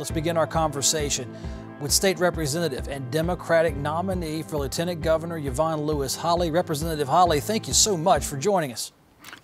Let's begin our conversation with State Representative and Democratic nominee for Lieutenant Governor Yvonne Lewis Holly. Representative Holly, thank you so much for joining us.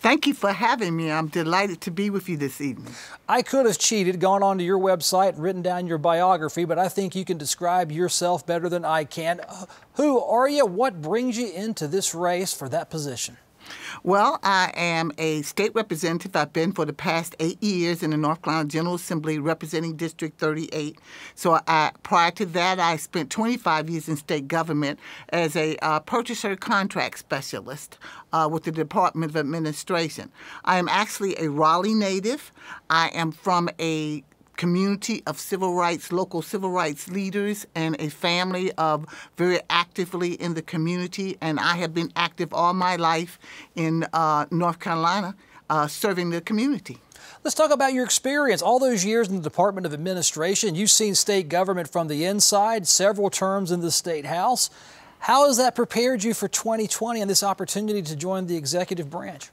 Thank you for having me. I'm delighted to be with you this evening. I could have cheated, gone onto your website and written down your biography, but I think you can describe yourself better than I can. Uh, who are you? What brings you into this race for that position? Well, I am a state representative. I've been for the past eight years in the North Carolina General Assembly representing District 38. So I, prior to that, I spent 25 years in state government as a uh, purchaser contract specialist uh, with the Department of Administration. I am actually a Raleigh native. I am from a community of civil rights, local civil rights leaders, and a family of very actively in the community. And I have been active all my life in uh, North Carolina, uh, serving the community. Let's talk about your experience. All those years in the Department of Administration, you've seen state government from the inside, several terms in the state house. How has that prepared you for 2020 and this opportunity to join the executive branch?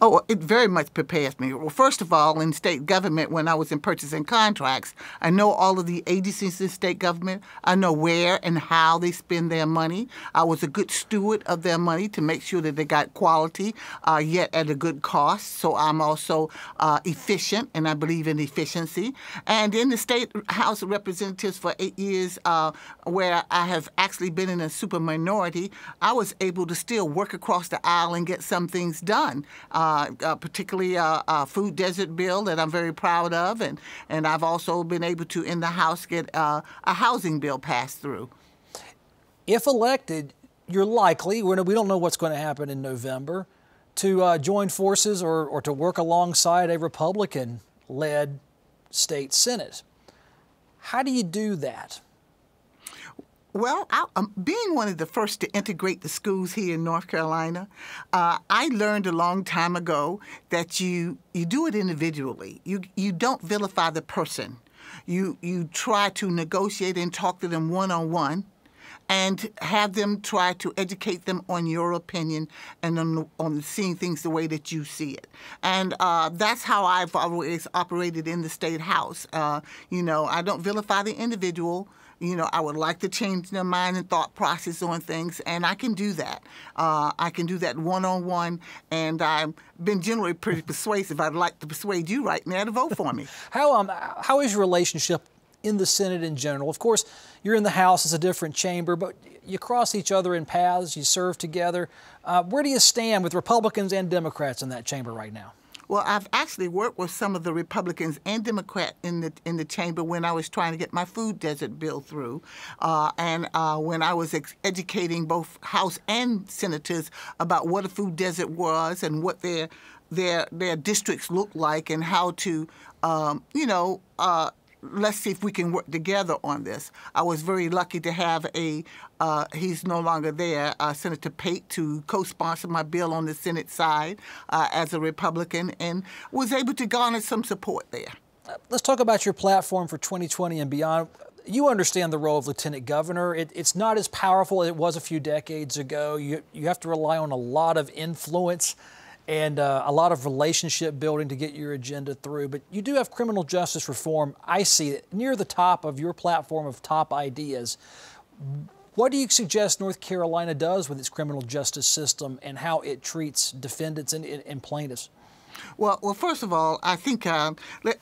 Oh, it very much prepares me. Well, first of all, in state government, when I was in purchasing contracts, I know all of the agencies in state government. I know where and how they spend their money. I was a good steward of their money to make sure that they got quality, uh, yet at a good cost. So I'm also uh, efficient, and I believe in efficiency. And in the state House of Representatives for eight years, uh, where I have actually been in a super minority, I was able to still work across the aisle and get some things done. Uh, uh, uh, particularly a, a, food desert bill that I'm very proud of. And, and I've also been able to, in the House, get uh, a housing bill passed through. If elected, you're likely, we don't know what's going to happen in November, to uh, join forces or, or to work alongside a Republican led state Senate. How do you do that? Well, I, um, being one of the first to integrate the schools here in North Carolina, uh, I learned a long time ago that you you do it individually. You you don't vilify the person. You you try to negotiate and talk to them one on one and have them try to educate them on your opinion and on, on seeing things the way that you see it. And uh, that's how I've always operated in the state house. Uh, you know, I don't vilify the individual. You know, I would like to change their mind and thought process on things, and I can do that. Uh, I can do that one on one, and I've been generally pretty persuasive. I'd like to persuade you right now to vote for me. how um, how is your relationship in the Senate in general. Of course, you're in the House, it's a different chamber, but you cross each other in paths, you serve together. Uh, where do you stand with Republicans and Democrats in that chamber right now? Well, I've actually worked with some of the Republicans and Democrat in the in the chamber when I was trying to get my food desert bill through, uh, and uh, when I was educating both House and senators about what a food desert was and what their their their districts looked like and how to um, you know. Uh, let's see if we can work together on this. I was very lucky to have a, uh, he's no longer there, uh, Senator Pate to co sponsor my bill on the Senate side uh, as a Republican and was able to garner some support there. Let's talk about your platform for 2020 and beyond. You understand the role of lieutenant governor. It, it's not as powerful as it was a few decades ago. You, you have to rely on a lot of influence and uh, a lot of relationship building to get your agenda through. But you do have criminal justice reform, I see it, near the top of your platform of top ideas. What do you suggest North Carolina does with its criminal justice system and how it treats defendants and, and plaintiffs? Well, well, first of all, I think uh,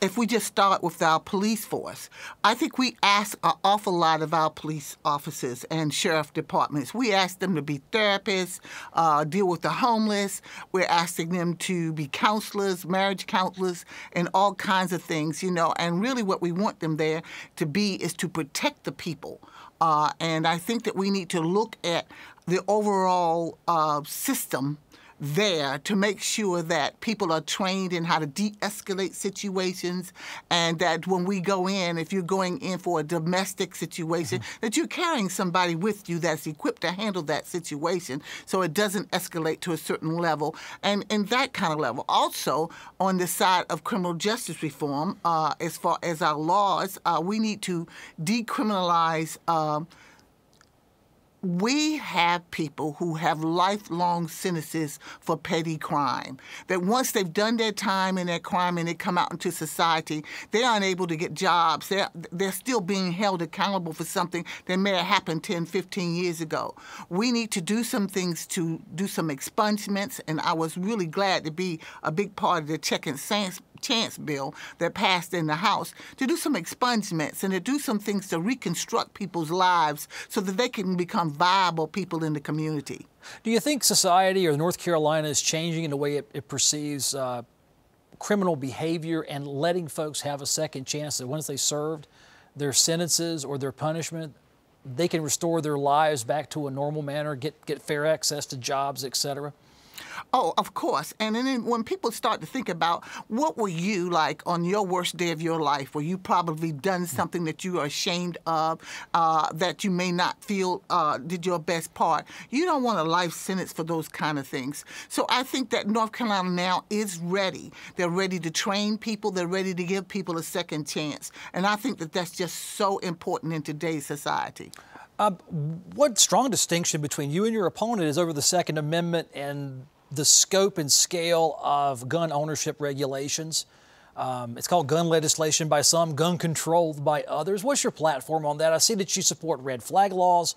if we just start with our police force, I think we ask an awful lot of our police officers and sheriff departments. We ask them to be therapists, uh, deal with the homeless. We're asking them to be counselors, marriage counselors, and all kinds of things, you know. And really, what we want them there to be is to protect the people. Uh, and I think that we need to look at the overall uh, system there to make sure that people are trained in how to de-escalate situations and that when we go in, if you're going in for a domestic situation, mm -hmm. that you're carrying somebody with you that's equipped to handle that situation so it doesn't escalate to a certain level. And in that kind of level, also on the side of criminal justice reform, uh, as far as our laws, uh, we need to decriminalize uh, we have people who have lifelong sentences for petty crime. That once they've done their time in that crime and they come out into society, they're unable to get jobs. They're, they're still being held accountable for something that may have happened 10, 15 years ago. We need to do some things to do some expungements, and I was really glad to be a big part of the Check and Science Chance bill that passed in the House to do some expungements and to do some things to reconstruct people's lives so that they can become viable people in the community. Do you think society or North Carolina is changing in the way it, it perceives uh, criminal behavior and letting folks have a second chance that once they served their sentences or their punishment, they can restore their lives back to a normal manner, get, get fair access to jobs, et cetera? Oh, of course. And then when people start to think about what were you like on your worst day of your life, where you probably done something that you are ashamed of, uh, that you may not feel uh, did your best part, you don't want a life sentence for those kind of things. So I think that North Carolina now is ready. They're ready to train people. They're ready to give people a second chance. And I think that that's just so important in today's society. Uh, what strong distinction between you and your opponent is over the Second Amendment and the scope and scale of gun ownership regulations. Um, it's called gun legislation by some, gun control by others. What's your platform on that? I see that you support red flag laws.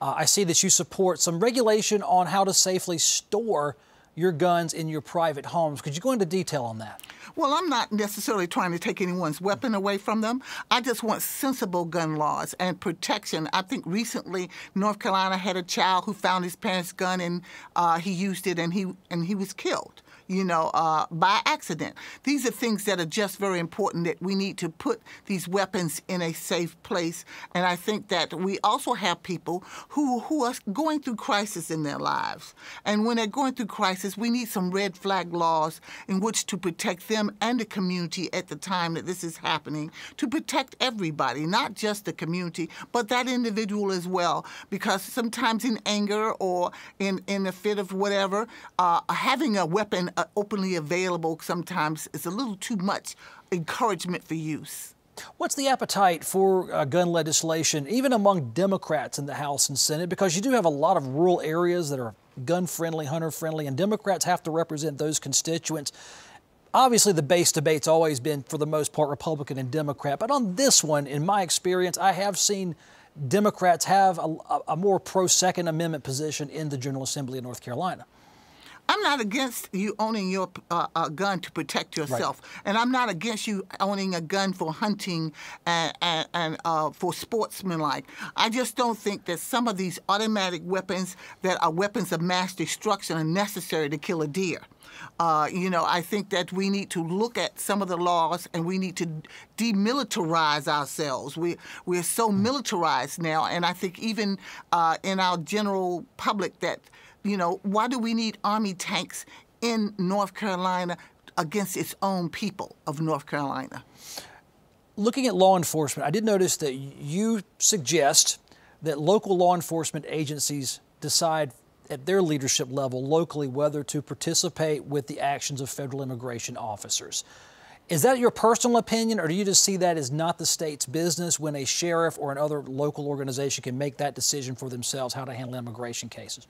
Uh, I see that you support some regulation on how to safely store your guns in your private homes. Could you go into detail on that? Well, I'm not necessarily trying to take anyone's weapon away from them. I just want sensible gun laws and protection. I think recently North Carolina had a child who found his parents' gun and uh, he used it and he and he was killed you know, uh, by accident. These are things that are just very important that we need to put these weapons in a safe place. And I think that we also have people who, who are going through crisis in their lives. And when they're going through crisis, we need some red flag laws in which to protect them and the community at the time that this is happening, to protect everybody, not just the community, but that individual as well. Because sometimes in anger or in, in a fit of whatever, uh, having a weapon uh, openly available sometimes is a little too much encouragement for use. What's the appetite for uh, gun legislation, even among Democrats in the House and Senate? Because you do have a lot of rural areas that are gun friendly, hunter friendly, and Democrats have to represent those constituents. Obviously, the base debate's always been, for the most part, Republican and Democrat. But on this one, in my experience, I have seen Democrats have a, a more pro Second Amendment position in the General Assembly of North Carolina. I'm not against you owning your uh, a gun to protect yourself, right. and I'm not against you owning a gun for hunting and, and, and uh, for sportsmanlike. I just don't think that some of these automatic weapons that are weapons of mass destruction are necessary to kill a deer. Uh, you know, I think that we need to look at some of the laws and we need to demilitarize ourselves. We we're so hmm. militarized now, and I think even uh, in our general public that you know, why do we need Army tanks in North Carolina against its own people of North Carolina? Looking at law enforcement, I did notice that you suggest that local law enforcement agencies decide at their leadership level locally whether to participate with the actions of federal immigration officers. Is that your personal opinion, or do you just see that as not the state's business when a sheriff or another local organization can make that decision for themselves how to handle immigration cases?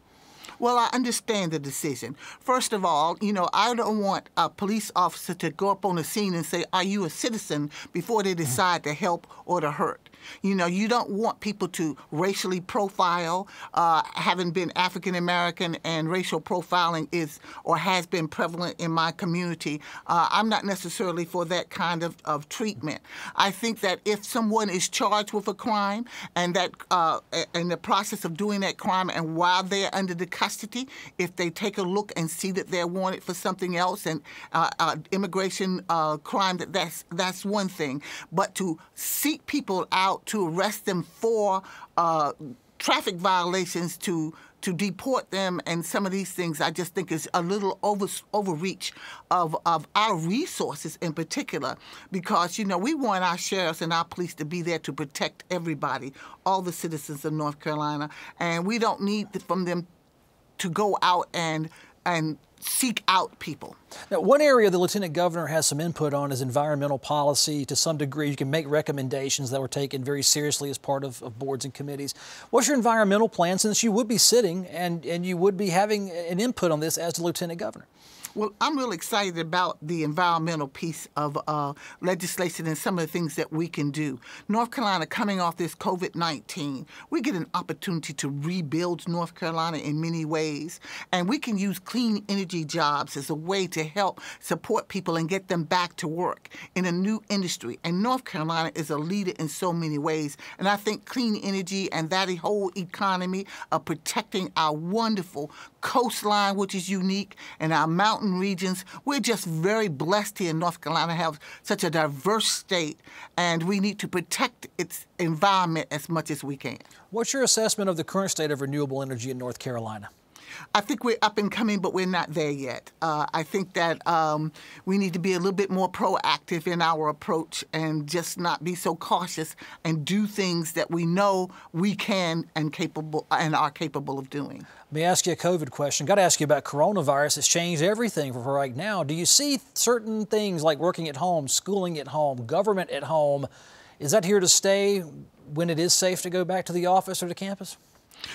Well, I understand the decision. First of all, you know, I don't want a police officer to go up on the scene and say, Are you a citizen? before they mm. decide to help or to hurt. You know, you don't want people to racially profile. Uh, having been African American and racial profiling is or has been prevalent in my community, uh, I'm not necessarily for that kind of, of treatment. I think that if someone is charged with a crime and that uh, in the process of doing that crime and while they're under the custody if they take a look and see that they're wanted for something else and uh, uh, immigration uh, crime. That that's that's one thing, but to seek people out to arrest them for uh, traffic violations to to deport them and some of these things I just think is a little over, overreach of, of our resources in particular because, you know, we want our sheriffs and our police to be there to protect everybody, all the citizens of North Carolina, and we don't need from them to go out and and seek out people. Now, one area the lieutenant governor has some input on is environmental policy. To some degree, you can make recommendations that were taken very seriously as part of, of, boards and committees. What's your environmental plan since you would be sitting and, and you would be having an input on this as the lieutenant governor? Well, I'm really excited about the environmental piece of uh, legislation and some of the things that we can do. North Carolina, coming off this COVID 19, we get an opportunity to rebuild North Carolina in many ways. And we can use clean energy jobs as a way to help support people and get them back to work in a new industry. And North Carolina is a leader in so many ways. And I think clean energy and that whole economy of protecting our wonderful coastline, which is unique, and our mountain mountain regions. We're just very blessed here in North Carolina to have such a diverse state, and we need to protect its environment as much as we can. What's your assessment of the current state of renewable energy in North Carolina? I think we're up and coming, but we're not there yet. Uh, I think that um, we need to be a little bit more proactive in our approach and just not be so cautious and do things that we know we can and capable and are capable of doing. Let me ask you a COVID question. Got to ask you about coronavirus. It's changed everything for right now. Do you see certain things like working at home, schooling at home, government at home? Is that here to stay when it is safe to go back to the office or to campus?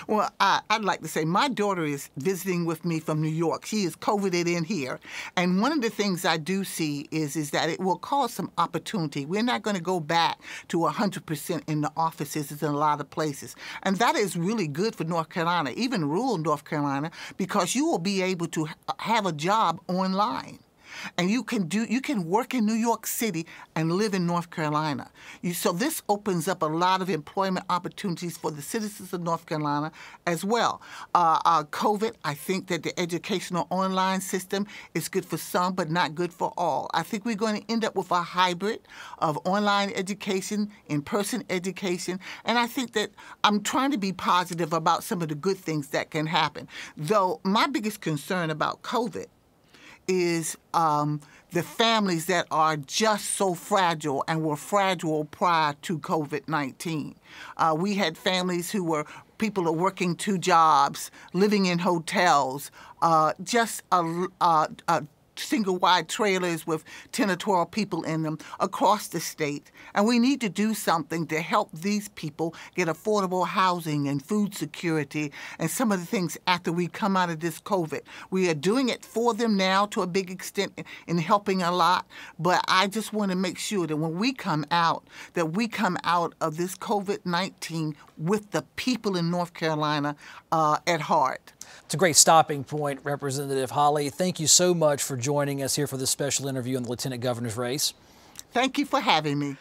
Well, I, would like to say my daughter is visiting with me from New York. She is COVIDed in here. And one of the things I do see is, is that it will cause some opportunity. We're not going to go back to 100% in the offices in a lot of places. And that is really good for North Carolina, even rural North Carolina, because you will be able to have a job online and you can do you can work in New York City and live in North Carolina. You, so this opens up a lot of employment opportunities for the citizens of North Carolina as well. Uh, uh, COVID, I think that the educational online system is good for some, but not good for all. I think we're going to end up with a hybrid of online education, in-person education, and I think that I'm trying to be positive about some of the good things that can happen. Though my biggest concern about COVID is um, the families that are just so fragile and were fragile prior to COVID 19. Uh, we had families who were people are working two jobs, living in hotels, uh, just a, uh, a, a single wide trailers with 10 or 12 people in them across the state. And we need to do something to help these people get affordable housing and food security and some of the things after we come out of this COVID. We are doing it for them now to a big extent in helping a lot, but I just want to make sure that when we come out, that we come out of this COVID-19 with the people in North Carolina uh, at heart. It's a great stopping point, Representative Holly. Thank you so much for joining us here for this special interview on the Lieutenant Governor's race. Thank you for having me.